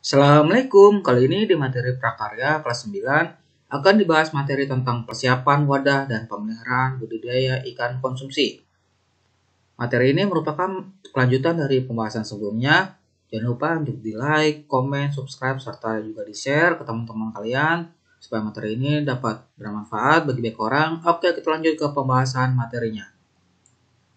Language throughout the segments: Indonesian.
Assalamualaikum, kali ini di materi prakarya kelas 9 akan dibahas materi tentang persiapan wadah dan pemeliharaan budidaya ikan konsumsi. Materi ini merupakan kelanjutan dari pembahasan sebelumnya. Jangan lupa untuk di like, komen, subscribe, serta juga di share ke teman-teman kalian supaya materi ini dapat bermanfaat bagi banyak orang. Oke, kita lanjut ke pembahasan materinya.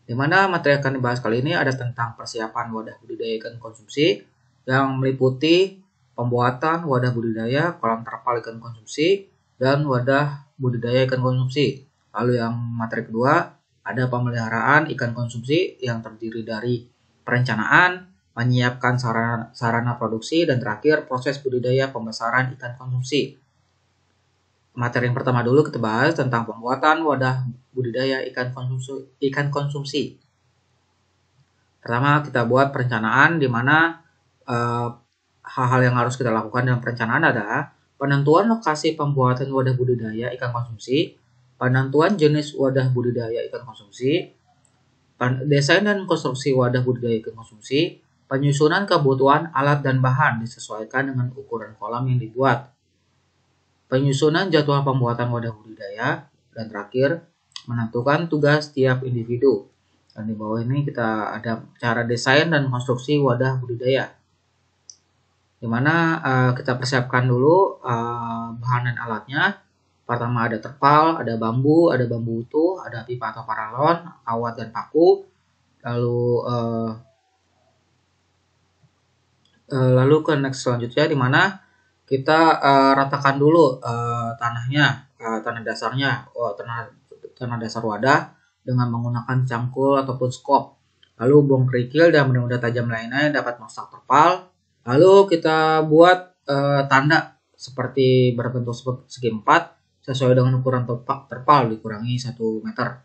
Di mana materi akan dibahas kali ini ada tentang persiapan wadah budidaya ikan konsumsi, yang meliputi pembuatan wadah budidaya kolam terpal ikan konsumsi dan wadah budidaya ikan konsumsi. Lalu yang materi kedua ada pemeliharaan ikan konsumsi yang terdiri dari perencanaan, menyiapkan sarana, sarana produksi, dan terakhir proses budidaya pembesaran ikan konsumsi. Materi yang pertama dulu kita bahas tentang pembuatan wadah budidaya ikan konsumsi. Ikan konsumsi. Pertama kita buat perencanaan di mana hal eh, hal-hal yang harus kita lakukan dalam perencanaan adalah penentuan lokasi pembuatan wadah budidaya ikan konsumsi, penentuan jenis wadah budidaya ikan konsumsi, desain dan konstruksi wadah budidaya ikan konsumsi, penyusunan kebutuhan alat dan bahan disesuaikan dengan ukuran kolam yang dibuat, penyusunan jadwal pembuatan wadah budidaya, dan terakhir menentukan tugas tiap individu. Dan di bawah ini kita ada cara desain dan konstruksi wadah budidaya dimana uh, eh, kita persiapkan dulu uh, bahan dan alatnya pertama ada terpal ada bambu ada bambu utuh ada pipa atau paralon kawat dan paku lalu uh, uh, lalu ke next selanjutnya dimana kita uh, ratakan dulu uh, tanahnya uh, tanah dasarnya oh, tanah tanah dasar wadah dengan menggunakan cangkul ataupun skop lalu buang kerikil dan benda-benda tajam lainnya dapat merusak terpal Lalu kita buat uh, tanda seperti berbentuk segi empat sesuai dengan ukuran terpal dikurangi 1 meter.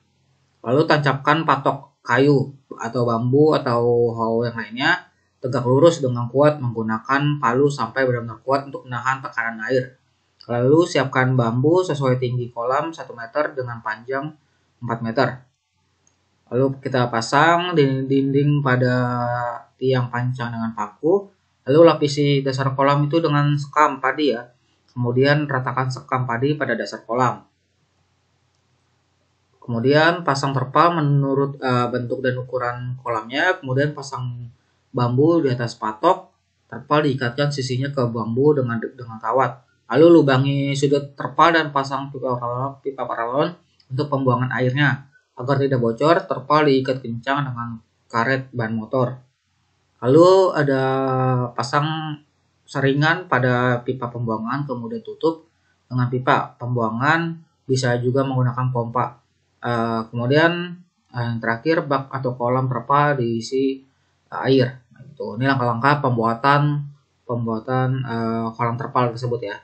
Lalu tancapkan patok kayu atau bambu atau hau yang lainnya tegak lurus dengan kuat menggunakan palu sampai benar-benar kuat untuk menahan tekanan air. Lalu siapkan bambu sesuai tinggi kolam 1 meter dengan panjang 4 meter. Lalu kita pasang dinding-dinding pada tiang panjang dengan paku Lalu lapisi dasar kolam itu dengan sekam padi ya. Kemudian ratakan sekam padi pada dasar kolam. Kemudian pasang terpal menurut uh, bentuk dan ukuran kolamnya. Kemudian pasang bambu di atas patok. Terpal diikatkan sisinya ke bambu dengan dengan kawat. Lalu lubangi sudut terpal dan pasang pipa paralon, pipa paralon untuk pembuangan airnya. Agar tidak bocor, terpal diikat kencang dengan karet ban motor. Lalu ada pasang saringan pada pipa pembuangan kemudian tutup dengan pipa pembuangan bisa juga menggunakan pompa. Uh, kemudian uh, yang terakhir bak atau kolam terpal diisi uh, air. Nah, gitu. Ini langkah-langkah pembuatan pembuatan uh, kolam terpal tersebut ya.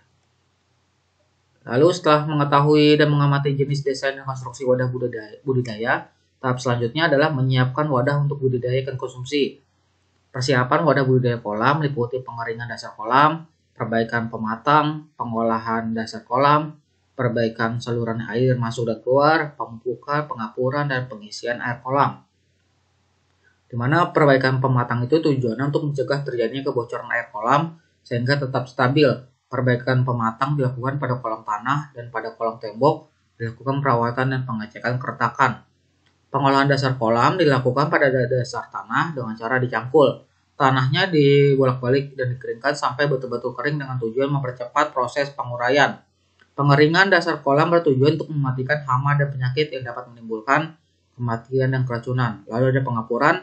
Lalu setelah mengetahui dan mengamati jenis desain dan konstruksi wadah budidaya, budidaya, tahap selanjutnya adalah menyiapkan wadah untuk budidaya ikan konsumsi. Persiapan wadah budidaya kolam meliputi pengeringan dasar kolam, perbaikan pematang, pengolahan dasar kolam, perbaikan saluran air masuk dan keluar, pemupukan, pengapuran, dan pengisian air kolam. Di mana perbaikan pematang itu tujuannya untuk mencegah terjadinya kebocoran air kolam sehingga tetap stabil. Perbaikan pematang dilakukan pada kolam tanah dan pada kolam tembok dilakukan perawatan dan pengecekan keretakan. Pengolahan dasar kolam dilakukan pada dasar tanah dengan cara dicangkul. Tanahnya dibolak-balik dan dikeringkan sampai betul-betul kering dengan tujuan mempercepat proses penguraian. Pengeringan dasar kolam bertujuan untuk mematikan hama dan penyakit yang dapat menimbulkan kematian dan keracunan. Lalu ada pengapuran,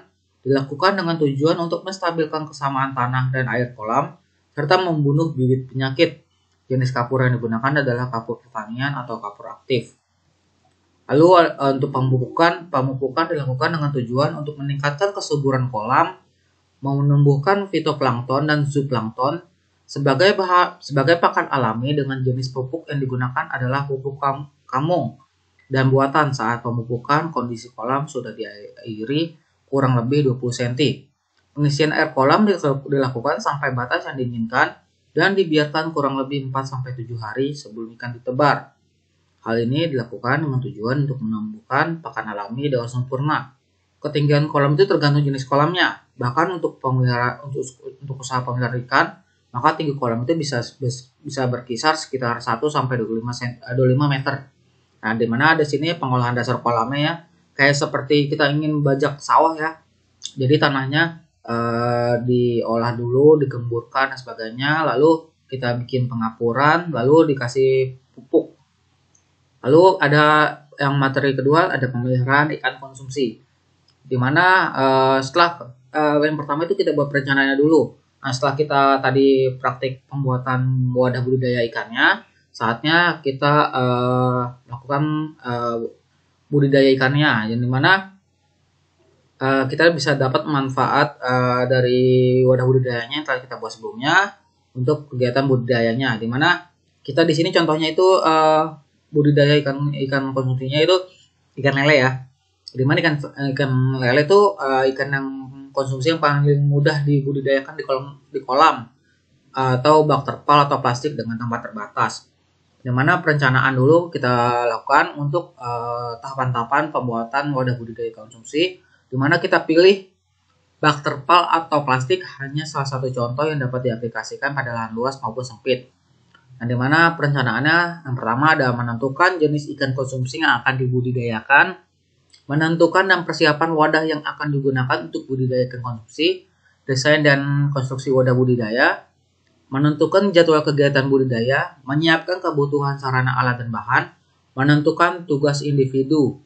dilakukan dengan tujuan untuk menstabilkan kesamaan tanah dan air kolam, serta membunuh bibit penyakit. Jenis kapur yang digunakan adalah kapur pertanian atau kapur aktif. Lalu eh, untuk pemupukan, pemupukan dilakukan dengan tujuan untuk meningkatkan kesuburan kolam, menumbuhkan fitoplankton dan zooplankton sebagai bahan, sebagai pakan alami dengan jenis pupuk yang digunakan adalah pupuk kam, kamung dan buatan saat pemupukan kondisi kolam sudah diairi kurang lebih 20 cm. Pengisian air kolam dilakukan sampai batas yang diinginkan dan dibiarkan kurang lebih 4-7 hari sebelum ikan ditebar. Hal ini dilakukan dengan tujuan untuk menumbuhkan pakan alami daun sempurna. Ketinggian kolam itu tergantung jenis kolamnya. Bahkan untuk pemelihara untuk, untuk usaha pemelihara ikan, maka tinggi kolam itu bisa bisa berkisar sekitar 1 sampai 25 cm, 25 meter. Nah, di mana ada sini pengolahan dasar kolamnya ya. Kayak seperti kita ingin bajak sawah ya. Jadi tanahnya eh, diolah dulu, digemburkan dan sebagainya, lalu kita bikin pengapuran, lalu dikasih pupuk Lalu ada yang materi kedua ada pemeliharaan ikan konsumsi. Di mana uh, setelah uh, yang pertama itu kita buat perencanaannya dulu. Nah, setelah kita tadi praktik pembuatan wadah budidaya ikannya, saatnya kita uh, eh, melakukan uh, budidaya ikannya yang dimana uh, kita bisa dapat manfaat uh, dari wadah budidayanya yang telah kita buat sebelumnya untuk kegiatan budidayanya dimana kita di sini contohnya itu uh, budidaya ikan ikan konsumsinya itu ikan lele ya dimana ikan ikan lele itu uh, ikan yang konsumsi yang paling mudah dibudidayakan di kolam di kolam atau bak terpal atau plastik dengan tempat terbatas mana perencanaan dulu kita lakukan untuk tahapan eh, tahapan-tahapan pembuatan wadah budidaya konsumsi di mana kita pilih bak terpal atau plastik hanya salah satu contoh yang dapat diaplikasikan pada lahan luas maupun sempit Nah, di mana perencanaannya yang pertama ada menentukan jenis ikan konsumsi yang akan dibudidayakan, menentukan dan persiapan wadah yang akan digunakan untuk budidaya ikan konsumsi, desain dan konstruksi wadah budidaya, menentukan jadwal kegiatan budidaya, menyiapkan kebutuhan sarana alat dan bahan, menentukan tugas individu.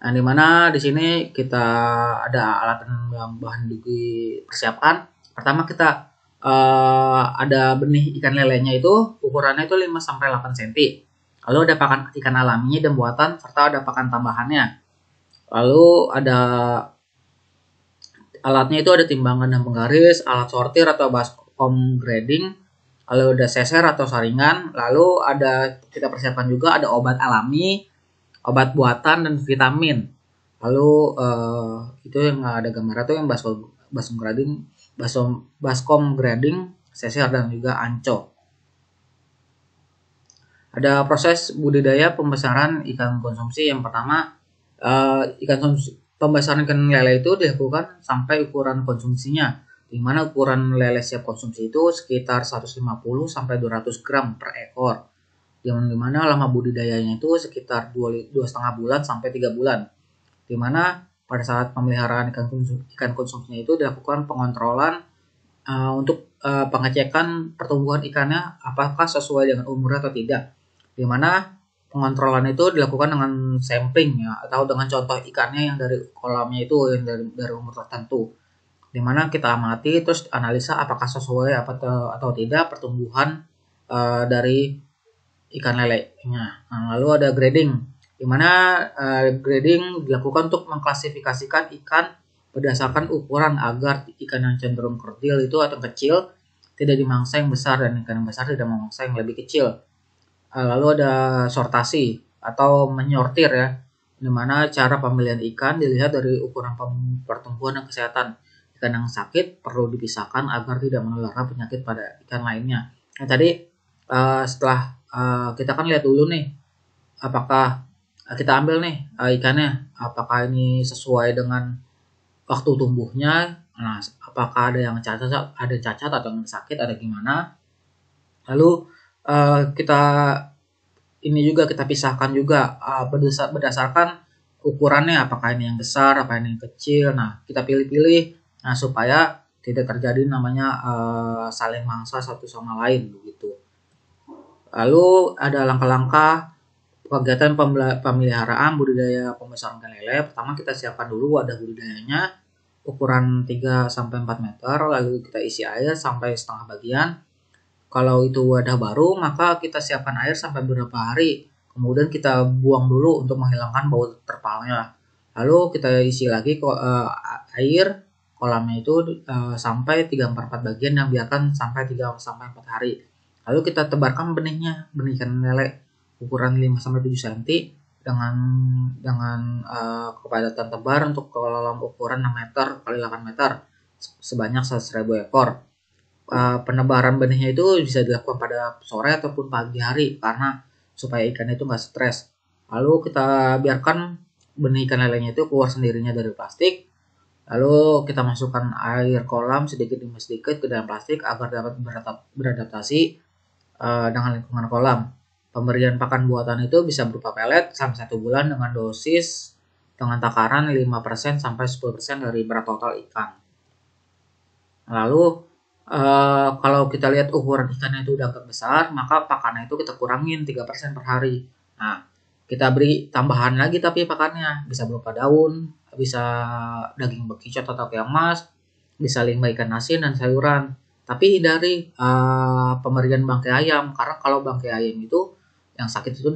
Nah, di mana di sini kita ada alat dan bahan dipersiapkan. Pertama kita Eh, ada benih ikan lelenya itu ukurannya itu 5 sampai 8 cm. Lalu ada pakan ikan alaminya dan buatan serta ada pakan tambahannya. Lalu ada alatnya itu ada timbangan dan penggaris, alat sortir atau baskom grading, lalu ada seser atau saringan, lalu ada kita persiapkan juga ada obat alami, obat buatan dan vitamin. Lalu uh, itu yang ada gambar itu yang baskom grading Basom, Baskom Grading, Sesar dan juga Anco. Ada proses budidaya pembesaran ikan konsumsi yang pertama uh, ikan konsumsi, pembesaran ikan lele itu dilakukan sampai ukuran konsumsinya di mana ukuran lele siap konsumsi itu sekitar 150 sampai 200 gram per ekor yang dimana lama budidayanya itu sekitar dua setengah bulan sampai tiga bulan Di mana pada saat pemeliharaan ikan konsumsi ikan konsumsinya itu dilakukan pengontrolan uh, untuk uh, pengecekan pertumbuhan ikannya apakah sesuai dengan umur atau tidak. Di mana pengontrolan itu dilakukan dengan sampling ya atau dengan contoh ikannya yang dari kolamnya itu yang dari, dari umur tertentu Di mana kita amati terus analisa apakah sesuai apa atau tidak pertumbuhan uh, dari ikan lelenya nah, lalu ada grading di mana uh, grading dilakukan untuk mengklasifikasikan ikan berdasarkan ukuran agar ikan yang cenderung kerdil itu atau kecil tidak dimangsa yang besar dan ikan yang besar tidak memangsa yang lebih kecil. Uh, lalu ada sortasi atau menyortir ya, di mana cara pemilihan ikan dilihat dari ukuran pertumbuhan dan kesehatan. Ikan yang sakit perlu dipisahkan agar tidak menularkan penyakit pada ikan lainnya. Nah, tadi uh, setelah uh, kita kan lihat dulu nih apakah Ah, kita ambil nih ah, ikannya apakah ini sesuai dengan waktu tumbuhnya nah apakah ada yang cacat ada cacat atau yang sakit ada gimana lalu uh, kita ini juga kita pisahkan juga uh, berdasar, berdasarkan ukurannya apakah ini yang besar apa ini yang kecil nah kita pilih-pilih nah supaya tidak terjadi namanya uh, saling mangsa satu sama lain begitu lalu ada langkah-langkah kegiatan pemeliharaan budidaya pembesaran ikan lele pertama kita siapkan dulu wadah budidayanya ukuran 3 sampai 4 meter lalu kita isi air sampai setengah bagian kalau itu wadah baru maka kita siapkan air sampai beberapa hari kemudian kita buang dulu untuk menghilangkan bau terpalnya lalu kita isi lagi eh, air kolamnya itu eh, sampai 3 4 bagian yang biarkan sampai 3 sampai 4 hari lalu kita tebarkan benihnya benih ikan lele ukuran 5 sampai 7 cm dengan dengan uh, kepadatan tebar untuk kolam ukuran 6 meter kali 8 meter sebanyak 100.000 ekor. Uh, penebaran benihnya itu bisa dilakukan pada sore ataupun pagi hari karena supaya ikan itu nggak stres. Lalu kita biarkan benih ikan lelenya itu keluar sendirinya dari plastik. Lalu kita masukkan air kolam sedikit demi sedikit ke dalam plastik agar dapat beradaptasi uh, dengan lingkungan kolam. Pemberian pakan buatan itu bisa berupa pelet sampai satu bulan dengan dosis dengan takaran 5% sampai 10% dari berat total ikan. Lalu e, kalau kita lihat ukuran ikannya itu udah agak besar, maka pakannya itu kita kurangin 3% per hari. Nah, kita beri tambahan lagi tapi pakannya bisa berupa daun, bisa daging bekicot atau emas, bisa limbah ikan asin dan sayuran. Tapi dari uh, pemberian bangkai ayam, karena kalau bangkai ayam itu yang sakit itu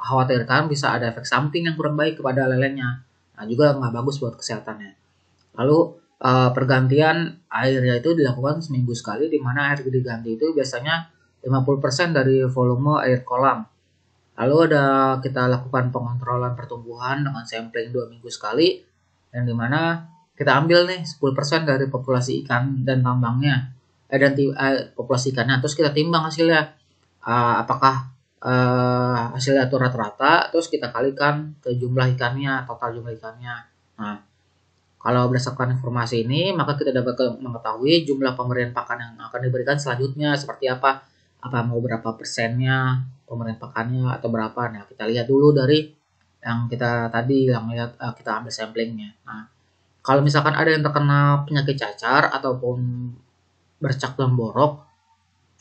khawatirkan bisa ada efek samping yang kurang baik kepada lelenya. Nah, juga nggak bagus buat kesehatannya. Lalu uh, pergantian airnya itu dilakukan seminggu sekali di mana air diganti itu biasanya 50% dari volume air kolam. Lalu ada kita lakukan pengontrolan pertumbuhan dengan sampling dua minggu sekali dan di mana kita ambil nih 10% dari populasi ikan dan tambangnya eh, dan eh, populasi ikannya terus kita timbang hasilnya uh, apakah uh, eh, hasil itu rata-rata terus kita kalikan ke jumlah ikannya total jumlah ikannya nah kalau berdasarkan informasi ini maka kita dapat mengetahui jumlah pemberian pakan yang akan diberikan selanjutnya seperti apa apa mau berapa persennya pemberian pakannya atau berapa nah kita lihat dulu dari yang kita tadi yang lihat uh, kita ambil samplingnya nah kalau misalkan ada yang terkena penyakit cacar ataupun bercak dan borok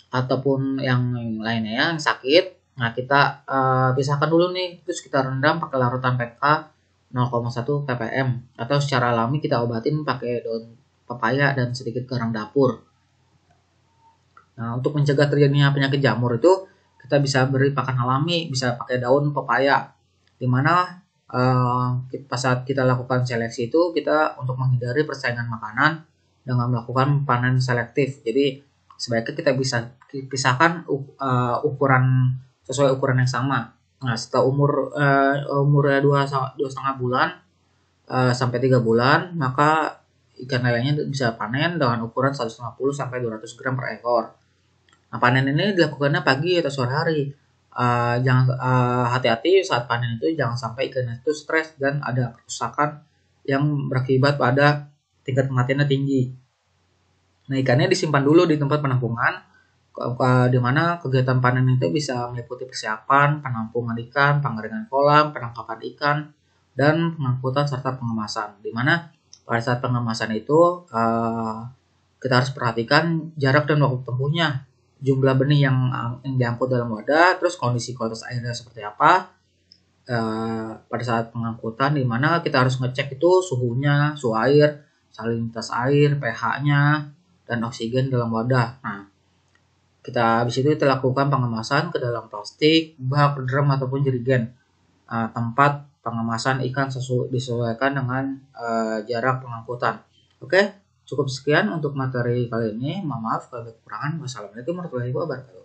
ataupun yang lainnya yang sakit Nah, kita uh, pisahkan dulu nih, terus kita rendam pakai larutan PK 0,1 ppm atau secara alami kita obatin pakai daun pepaya dan sedikit garam dapur. Nah, untuk mencegah terjadinya penyakit jamur itu kita bisa beri pakan alami, bisa pakai daun pepaya. Dimana uh, eh, pas saat kita lakukan seleksi itu kita untuk menghindari persaingan makanan dengan melakukan panen selektif. Jadi sebaiknya kita bisa pisahkan uh, ukuran sesuai ukuran yang sama. Nah, setelah umur uh, umurnya dua dua setengah bulan uh, sampai tiga bulan, maka ikan lelenya bisa panen dengan ukuran 150 sampai 200 gram per ekor. Nah, panen ini dilakukannya pagi atau sore hari. Uh, jangan hati hati-hati saat panen itu jangan sampai ikan itu stres dan ada kerusakan yang berakibat pada tingkat kematiannya tinggi. Nah, ikannya disimpan dulu di tempat penampungan di mana kegiatan panen itu bisa meliputi persiapan, penampungan ikan, pengeringan kolam, penangkapan ikan, dan pengangkutan serta pengemasan. Di mana pada saat pengemasan itu eh, kita harus perhatikan jarak dan waktu tempuhnya, jumlah benih yang, yang diangkut dalam wadah, terus kondisi kualitas airnya seperti apa. Eh, pada saat pengangkutan di mana kita harus ngecek itu suhunya, suhu air, salinitas air, pH-nya, dan oksigen dalam wadah. Nah, kita habis itu kita lakukan pengemasan ke dalam plastik, bak, drum ataupun jerigen. Uh, tempat pengemasan ikan sesu disesuaikan dengan uh, jarak pengangkutan. Oke, cukup sekian untuk materi kali ini. maaf kalau ada kekurangan. Wassalamualaikum warahmatullahi wabarakatuh.